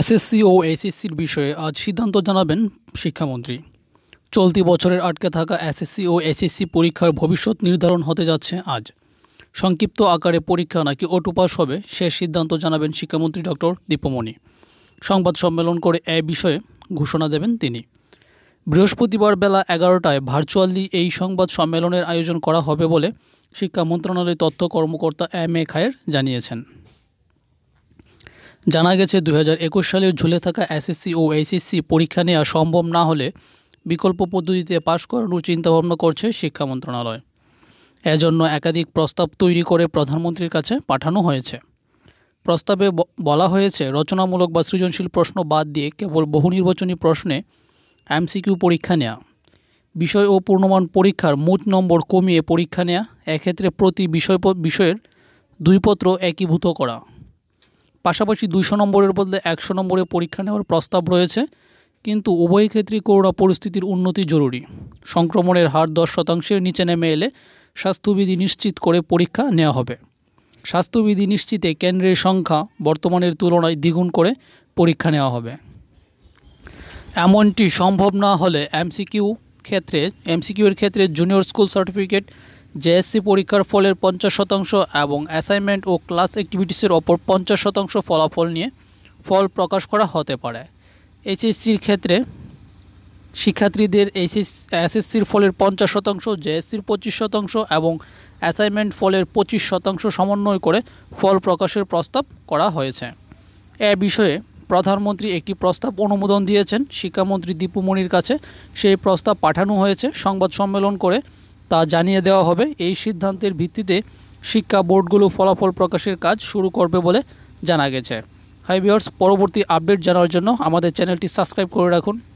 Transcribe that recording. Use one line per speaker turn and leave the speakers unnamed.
SSC ও এসএসসির বিষয়ে আজ সিদ্ধান্ত জানাবেন শিক্ষামন্ত্রী চলতি বছরের আটকে থাকা এসএসসি ও এসএসসি পরীক্ষার ভবিষ্যৎ নির্ধারণ হতে যাচ্ছে আজ সংক্ষিপ্ত আকারে পরীক্ষা নাকি অটুপাস হবে সে সিদ্ধান্ত জানাবেন শিক্ষামন্ত্রী ডক্টর দীপমণি সংবাদ সম্মেলন করে এ বিষয়ে ঘোষণা দেবেন তিনি বৃহস্পতিবার বেলা এগারোটায় ভার্চুয়ালি এই সংবাদ সম্মেলনের আয়োজন করা হবে বলে শিক্ষা মন্ত্রণালয়ের তথ্য কর্মকর্তা এম এ খায়ের জানিয়েছেন জানা গেছে দু সালের ঝুলে থাকা এসএসসি ও এইচএসসি পরীক্ষা নেওয়া সম্ভব না হলে বিকল্প পদ্ধতিতে পাশ করানোর চিন্তাভাবনা করছে শিক্ষা মন্ত্রণালয় এজন্য একাধিক প্রস্তাব তৈরি করে প্রধানমন্ত্রীর কাছে পাঠানো হয়েছে প্রস্তাবে বলা হয়েছে রচনামূলক বা সৃজনশীল প্রশ্ন বাদ দিয়ে কেবল বহুনির্বাচনী প্রশ্নে এমসিকিউ পরীক্ষা নেওয়া বিষয় ও পূর্ণমান পরীক্ষার মোট নম্বর কমিয়ে পরীক্ষা নেওয়া এক্ষেত্রে প্রতি বিষয় বিষয়ের দুই পত্র একীভূত করা পাশাপাশি দুইশো নম্বরের বদলে একশো নম্বরে পরীক্ষা নেওয়ার প্রস্তাব রয়েছে কিন্তু উভয় ক্ষেত্রেই করোনা পরিস্থিতির উন্নতি জরুরি সংক্রমণের হার দশ শতাংশের নিচে নেমে এলে স্বাস্থ্যবিধি নিশ্চিত করে পরীক্ষা নেওয়া হবে স্বাস্থ্যবিধি নিশ্চিতে কেন্দ্রের সংখ্যা বর্তমানের তুলনায় দ্বিগুণ করে পরীক্ষা নেওয়া হবে এমনটি সম্ভব না হলে এমসিকিউ ক্ষেত্রে এমসিকিউর ক্ষেত্রে জুনিয়র স্কুল সার্টিফিকেট জেএসসি পরীক্ষার ফলের পঞ্চাশ শতাংশ এবং অ্যাসাইনমেন্ট ও ক্লাস অ্যাক্টিভিটিসের ওপর পঞ্চাশ শতাংশ ফলাফল নিয়ে ফল প্রকাশ করা হতে পারে এইচএসসির ক্ষেত্রে শিক্ষার্থীদের এইচএস এসএসসির ফলের পঞ্চাশ শতাংশ জেএসসির পঁচিশ শতাংশ এবং অ্যাসাইনমেন্ট ফলের পঁচিশ শতাংশ সমন্বয় করে ফল প্রকাশের প্রস্তাব করা হয়েছে এ বিষয়ে প্রধানমন্ত্রী একটি প্রস্তাব অনুমোদন দিয়েছেন শিক্ষামন্ত্রী দীপুমণির কাছে সেই প্রস্তাব পাঠানো হয়েছে সংবাদ সম্মেলন করে তা জানিয়ে দেওয়া হবে এই সিদ্ধান্তের ভিত্তিতে শিক্ষা বোর্ডগুলো ফলাফল প্রকাশের কাজ শুরু করবে বলে জানা গেছে হাই বিয়ার্স পরবর্তী আপডেট জানার জন্য আমাদের চ্যানেলটি সাবস্ক্রাইব করে রাখুন